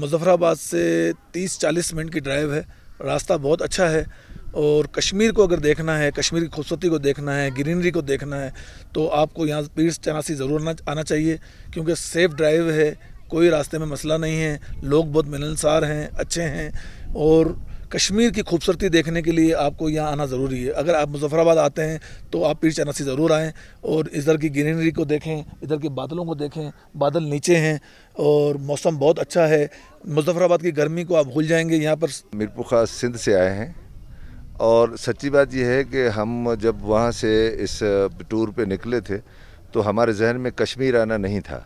मुजफ्फराबाद से 30-40 मिनट की ड्राइव है रास्ता बहुत अच्छा है और कश्मीर को अगर देखना है कश्मीर की खूबसूरती को देखना है ग्रीनरी को देखना है तो आपको यहाँ पीर चनासी ज़रूर आना चाहिए क्योंकि सेफ़ ड्राइव है कोई रास्ते में मसला नहीं है लोग बहुत मिलनसार हैं अच्छे हैं और कश्मीर की खूबसूरती देखने के लिए आपको यहाँ आना ज़रूरी है अगर आप मुजफ्फराबाद आते हैं तो आप पीर चनासी ज़रूर आएँ और इधर की ग्रीनरी को देखें इधर के बादलों को देखें बादल नीचे हैं और मौसम बहुत अच्छा है मुजफ्फराबाद की गर्मी को आप भूल जाएंगे यहाँ पर मीरपुर खास सिंध से आए हैं और सच्ची बात यह है कि हम जब वहाँ से इस टूर पर निकले थे तो हमारे जहन में कश्मीर आना नहीं था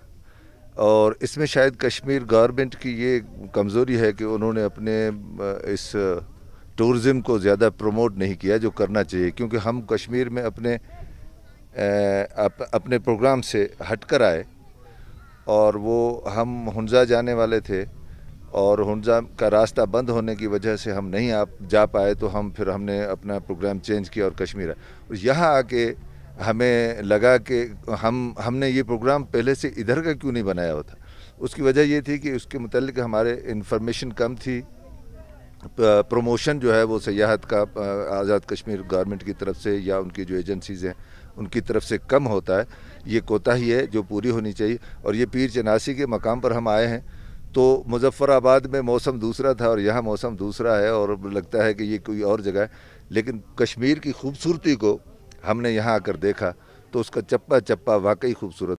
और इसमें शायद कश्मीर गवर्नमेंट की ये कमज़ोरी है कि उन्होंने अपने इस टूरिज़म को ज़्यादा प्रमोट नहीं किया जो करना चाहिए क्योंकि हम कश्मीर में अपने अप, अपने प्रोग्राम से हट कर आए और वो हम हंजा जाने वाले थे और हंजा का रास्ता बंद होने की वजह से हम नहीं आ जा पाए तो हम फिर हमने अपना प्रोग्राम चेंज किया और कश्मीर आए और यहाँ आके हमें लगा कि हम हमने ये प्रोग्राम पहले से इधर का क्यों नहीं बनाया होता उसकी वजह ये थी कि उसके मतलब हमारे इन्फॉर्मेशन कम थी प्रमोशन जो है वो सयाहत का आज़ाद कश्मीर गवर्नमेंट की तरफ से या उनकी जो एजेंसीज़ हैं उनकी तरफ से कम होता है ये कोताही है जो पूरी होनी चाहिए और ये पीर चनासी के मकाम पर हम आए हैं तो मुजफ़्फ़राबाद में मौसम दूसरा था और यहाँ मौसम दूसरा है और लगता है कि ये कोई और जगह है लेकिन कश्मीर की खूबसूरती को हमने यहाँ आकर देखा तो उसका चप्पा चप्पा वाकई खूबसूरत